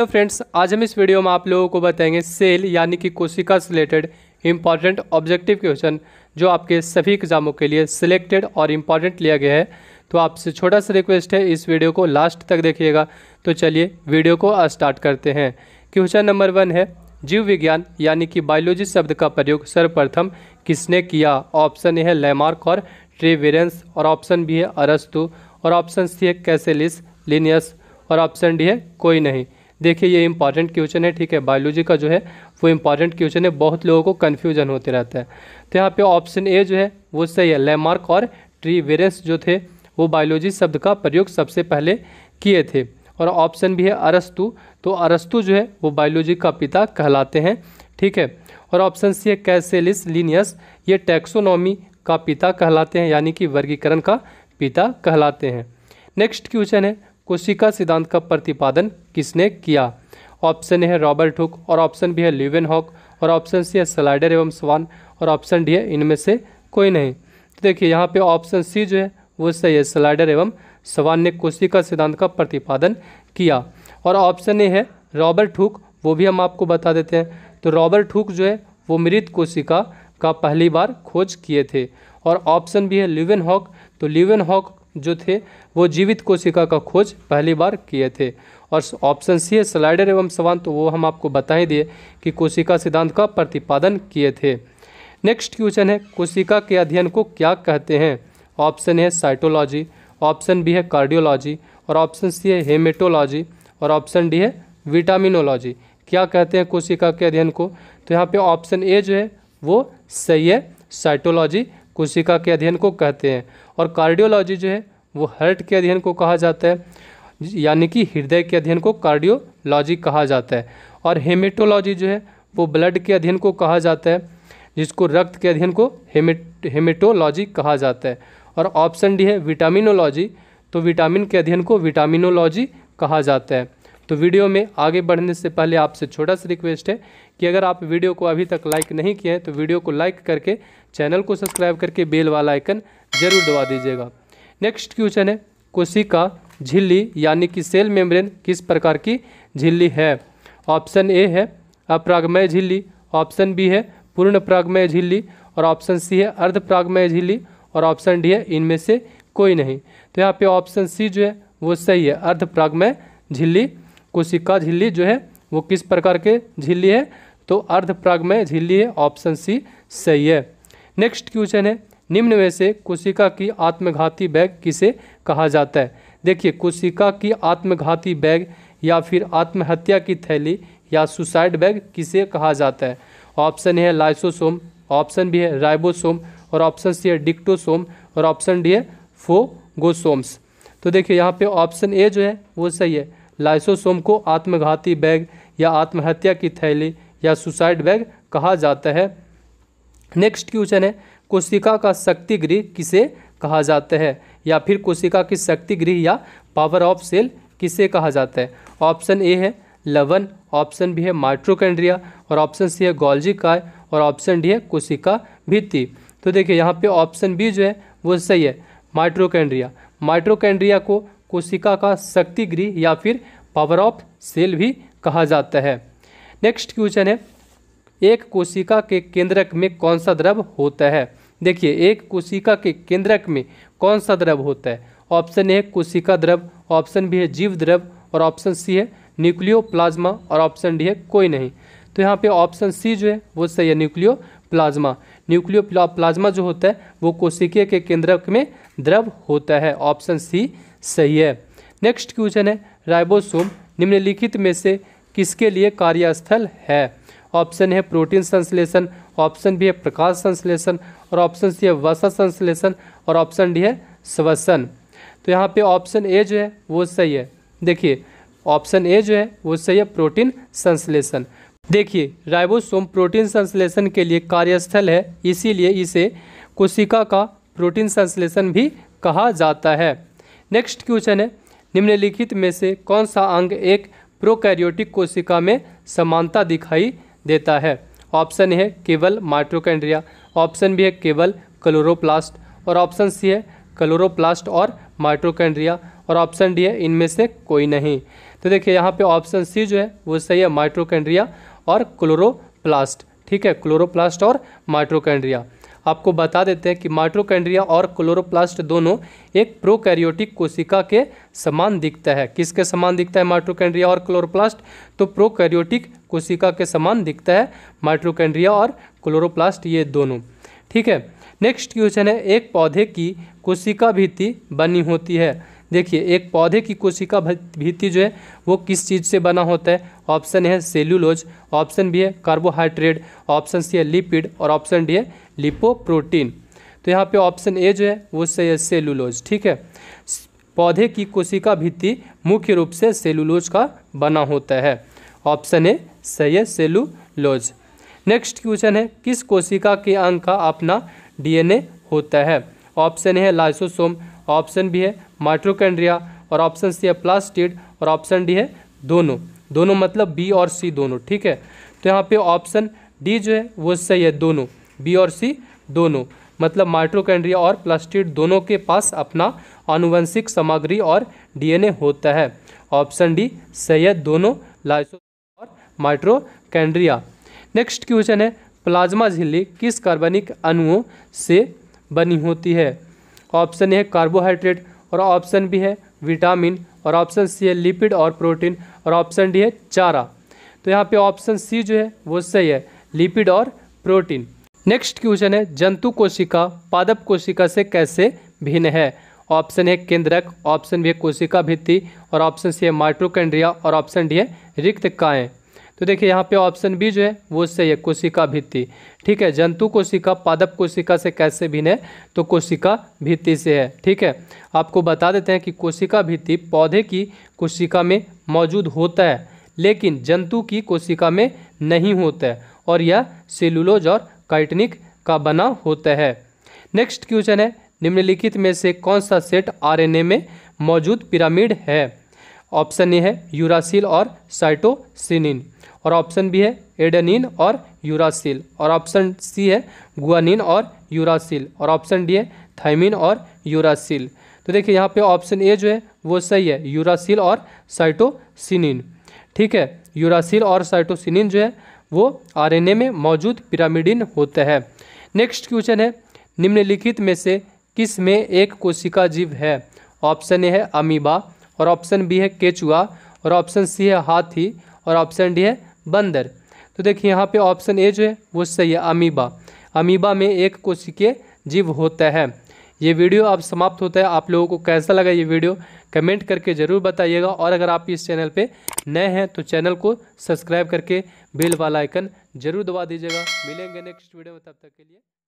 तो फ्रेंड्स आज हम इस वीडियो में आप लोगों को बताएंगे सेल यानी कि कोशिका से रिलेटेड इंपॉर्टेंट ऑब्जेक्टिव क्वेश्चन जो आपके सभी एग्जामों के लिए सिलेक्टेड और इम्पॉर्टेंट लिया गया है तो आपसे छोटा सा रिक्वेस्ट है इस वीडियो को लास्ट तक देखिएगा तो चलिए वीडियो को स्टार्ट करते हैं क्वेश्चन नंबर वन है जीव विज्ञान यानी कि बायोलॉजी शब्द का प्रयोग सर्वप्रथम किसने किया ऑप्शन ए है लेमार्क और ट्रेवेरेंस और ऑप्शन बी है अरस्तु और ऑप्शन सी है कैसेलिस लिनियस और ऑप्शन डी है कोई नहीं देखिए ये इंपॉर्टेंट क्वेश्चन है ठीक है बायोलॉजी का जो है वो इंपॉर्टेंट क्वेश्चन है बहुत लोगों को कन्फ्यूजन होते रहता है तो यहाँ पे ऑप्शन ए जो है वो सही है लेमार्क और ट्री वेरेंस जो थे वो बायोलॉजी शब्द का प्रयोग सबसे पहले किए थे और ऑप्शन भी है अरस्तु तो अरस्तु जो है वो बायोलॉजी का पिता कहलाते हैं ठीक है और ऑप्शन सी है कैसेलिस लीनियस ये टैक्सोनॉमी का पिता कहलाते हैं यानी कि वर्गीकरण का पिता कहलाते हैं नेक्स्ट क्वेश्चन है कोशिका सिद्धांत का प्रतिपादन किसने किया ऑप्शन ए है रॉबर्ट हुक और ऑप्शन भी है लिवेन हॉक और ऑप्शन सी है स्लाइडर एवं स्वान और ऑप्शन डी है इनमें से कोई नहीं तो देखिए यहाँ पे ऑप्शन सी जो है वो सही है स्लाइडर एवं स्वान ने कोशिका सिद्धांत का प्रतिपादन किया और ऑप्शन ए है रॉबर्ट हुक वो भी हम आपको बता देते हैं तो रॉबर्ट हुक जो है वो मृत कोशिका का पहली बार खोज किए थे और ऑप्शन भी है लिवेन हॉक तो लिवेन हॉक जो थे वो जीवित कोशिका का खोज पहली बार किए थे और ऑप्शन सी है स्लाइडर एवं सवान तो वो हम आपको बता ही दिए कि कोशिका सिद्धांत का प्रतिपादन किए थे नेक्स्ट क्वेश्चन है कोशिका के अध्ययन को क्या कहते हैं ऑप्शन है साइटोलॉजी ऑप्शन बी है कार्डियोलॉजी और ऑप्शन सी है हेमेटोलॉजी और ऑप्शन डी है विटामिनोलॉजी क्या कहते हैं कोशिका के अध्ययन को तो यहाँ पे ऑप्शन ए जो है वो सही है साइटोलॉजी कोशिका के अध्ययन को कहते हैं और कार्डियोलॉजी जो है वो हर्ट के अध्ययन को कहा जाता है यानी कि हृदय के अध्ययन को कार्डियोलॉजी कहा जाता है और हेमेटोलॉजी जो है वो ब्लड के अध्ययन को कहा जाता है जिसको रक्त के अध्ययन को हेमेट हेमेटोलॉजी कहा जाता है और ऑप्शन डी है विटामिनोलॉजी तो विटामिन के अध्ययन को विटामिनोलॉजी कहा जाता है तो वीडियो में आगे बढ़ने से पहले आपसे छोटा सा रिक्वेस्ट है कि अगर आप वीडियो को अभी तक लाइक नहीं किए हैं तो वीडियो को लाइक करके चैनल को सब्सक्राइब करके बेल वाला आइकन जरूर दबा दीजिएगा नेक्स्ट क्वेश्चन है कोशिका झिल्ली यानी कि सेल मेम्ब्रेन किस प्रकार की झिल्ली है ऑप्शन ए है अप्रागमय झिल्ली ऑप्शन बी है पूर्ण प्रागमय झिल्ली और ऑप्शन सी है अर्ध प्रागमय झिल्ली और ऑप्शन डी है इनमें से कोई नहीं तो यहाँ पे ऑप्शन सी जो है वो सही है अर्ध प्रागमय झिल्ली कोशिका झिल्ली जो है वो किस प्रकार के झिल्ली है तो अर्धप्रागमय झिल्ली है ऑप्शन सी सही है नेक्स्ट क्वेश्चन है निम्न में से कोशिका की आत्मघाती बैग किसे कहा जाता है देखिए कोशिका की आत्मघाती बैग या फिर आत्महत्या की थैली या सुसाइड बैग किसे कहा जाता है ऑप्शन है लाइसोसोम ऑप्शन भी है राइबोसोम और ऑप्शन सी है डिक्टोसोम और ऑप्शन डी है फोगोसोम्स तो देखिए यहाँ पे ऑप्शन ए जो है वो सही है लाइसोसोम को आत्मघाती बैग या आत्महत्या की थैली या सुसाइड बैग कहा जाता है नेक्स्ट क्वेश्चन है कोशिका का शक्ति गृह किसे कहा जाता है या फिर कोशिका की शक्ति गृह या पावर ऑफ सेल किसे कहा जाता है ऑप्शन ए है लवन ऑप्शन बी है माइट्रोकेंड्रिया और ऑप्शन सी है गोल्जी काय और ऑप्शन डी है कोशिका भित्ति तो देखिए यहाँ पे ऑप्शन बी जो है वो सही है माइट्रोकेंड्रिया माइट्रोकेंड्रिया को कोशिका का शक्ति गृह या फिर पावर ऑफ सेल भी कहा जाता है नेक्स्ट क्वेश्चन है एक कोशिका के केंद्रक में कौन सा द्रव होता है देखिए एक कोशिका के केंद्रक में कौन सा द्रव होता है ऑप्शन ए कोशिका द्रव ऑप्शन बी है जीव द्रव और ऑप्शन सी है न्यूक्लियो प्लाज्मा और ऑप्शन डी है कोई नहीं तो यहाँ पे ऑप्शन सी जो है वो सही है न्यूक्लियो प्लाज्मा न्यूक्लियो प्लाज्मा जो होता है वो कोशिके के केंद्रक में द्रव होता है ऑप्शन सी सही है नेक्स्ट क्वेश्चन है राइबोसोम निम्नलिखित में से किसके लिए कार्यस्थल है ऑप्शन है प्रोटीन संश्लेषण ऑप्शन भी है प्रकाश संश्लेषण और ऑप्शन सी है वसा संश्लेषण और ऑप्शन डी है श्वसन तो यहाँ पे ऑप्शन ए जो है वो सही है देखिए ऑप्शन ए जो है वो सही है प्रोटीन संश्लेषण देखिए राइबोसोम प्रोटीन संश्लेषण के लिए कार्यस्थल है इसीलिए इसे कोशिका का प्रोटीन संश्लेषण भी कहा जाता है नेक्स्ट क्वेश्चन है निम्नलिखित में से कौन सा अंग एक प्रोकैरियोटिक कोशिका में समानता दिखाई देता है ऑप्शन है केवल माइट्रोकैंड्रिया ऑप्शन भी है केवल क्लोरोप्लास्ट और ऑप्शन सी है क्लोरोप्लास्ट और माइट्रोकैंड्रिया और ऑप्शन डी है इनमें से कोई नहीं तो देखिए यहाँ पे ऑप्शन सी जो है वो सही है माइट्रोकैंड्रिया और क्लोरोप्लास्ट ठीक है क्लोरोप्लास्ट और माइट्रोकैंड्रिया आपको बता देते हैं कि माइट्रोकैंड्रिया और क्लोरोप्लास्ट दोनों एक प्रोकैरियोटिक कोशिका के समान दिखता है किसके समान दिखता है माइट्रोकैंड्रिया और क्लोरोप्लास्ट तो प्रोकैरियोटिक कोशिका के समान दिखता है माइट्रोकैंड्रिया और क्लोरोप्लास्ट ये दोनों ठीक है नेक्स्ट क्वेश्चन है एक पौधे की कोशिका भीति बनी होती है देखिए एक पौधे की कोशिका भित्ति जो है वो किस चीज़ से बना होता है ऑप्शन है सेल्यूलोज ऑप्शन बी है कार्बोहाइड्रेट ऑप्शन सी है लिपिड और ऑप्शन डी है लिपोप्रोटीन तो यहाँ पे ऑप्शन ए जो है वो से सेलुलोज ठीक है पौधे की कोशिका भित्ति मुख्य रूप से सेलुलोज का बना होता है ऑप्शन ए सही है सेलुलोज नेक्स्ट क्वेश्चन है किस कोशिका के अंग का अपना डीएनए होता है ऑप्शन ए है लाइसोसोम ऑप्शन बी है माइट्रोकेंड्रिया और ऑप्शन सी है प्लास्टिड और ऑप्शन डी है दोनों दोनों मतलब बी और सी दोनों ठीक है तो यहाँ पे ऑप्शन डी जो है वो सही है दोनों बी और सी दोनों मतलब माइट्रोकेंड्रिया और प्लास्टिड दोनों के पास अपना आनुवंशिक सामग्री और डीएनए होता है ऑप्शन डी सही है दोनों लाइसो और माइट्रोकेंड्रिया नेक्स्ट क्वेश्चन है प्लाज्मा झिल्ली किस कार्बनिक अणुओं से बनी होती है ऑप्शन ए है कार्बोहाइड्रेट और ऑप्शन बी है विटामिन और ऑप्शन सी है लिपिड और प्रोटीन और ऑप्शन डी है चारा तो यहाँ पे ऑप्शन सी जो है वो सही है लिपिड और प्रोटीन नेक्स्ट क्वेश्चन है जंतु कोशिका पादप कोशिका से कैसे भिन्न है ऑप्शन है केंद्रक ऑप्शन बी है कोशिका भित्ति और ऑप्शन सी है माइट्रोकेंड्रिया और ऑप्शन डी है रिक्त काएँ तो देखिए यहाँ पे ऑप्शन बी जो है वो सही है कोशिका भित्ति ठीक है जंतु कोशिका पादप कोशिका से कैसे भिन्न है तो कोशिका भित्ति से है ठीक है आपको बता देते हैं कि कोशिका भित्ति पौधे की कोशिका में मौजूद होता है लेकिन जंतु की कोशिका में नहीं होता है और यह सेलुलोज और काइटनिक का बना होता है नेक्स्ट क्वेश्चन है निम्नलिखित में से कौन सा सेट आरएनए में मौजूद पिरामिड है ऑप्शन ए है यूरासिल और साइटोसिनिन और ऑप्शन बी है एडेनिन और यूरासिल और ऑप्शन सी है गुआनिन और यूरासिल और ऑप्शन डी है थाइमिन और यूरासिल तो देखिए यहाँ पे ऑप्शन ए जो है वो सही है यूरासिल और साइटोसिनिन ठीक है यूरासिल और साइटोसिनिन जो है वो आरएनए में मौजूद पिरामिडिन होते हैं नेक्स्ट क्वेश्चन है निम्नलिखित में से किस में एक कोशिका जीव है ऑप्शन ए है अमीबा और ऑप्शन बी है केचुआ और ऑप्शन सी है हाथी और ऑप्शन डी है बंदर तो देखिए यहाँ पे ऑप्शन ए जो है वो सही है अमीबा अमीबा में एक कोशिकीय जीव होता है ये वीडियो अब समाप्त होता है आप लोगों को कैसा लगा ये वीडियो कमेंट करके ज़रूर बताइएगा और अगर आप इस चैनल पे नए हैं तो चैनल को सब्सक्राइब करके बेल वाला आइकन जरूर दबा दीजिएगा मिलेंगे नेक्स्ट वीडियो में तब तक के लिए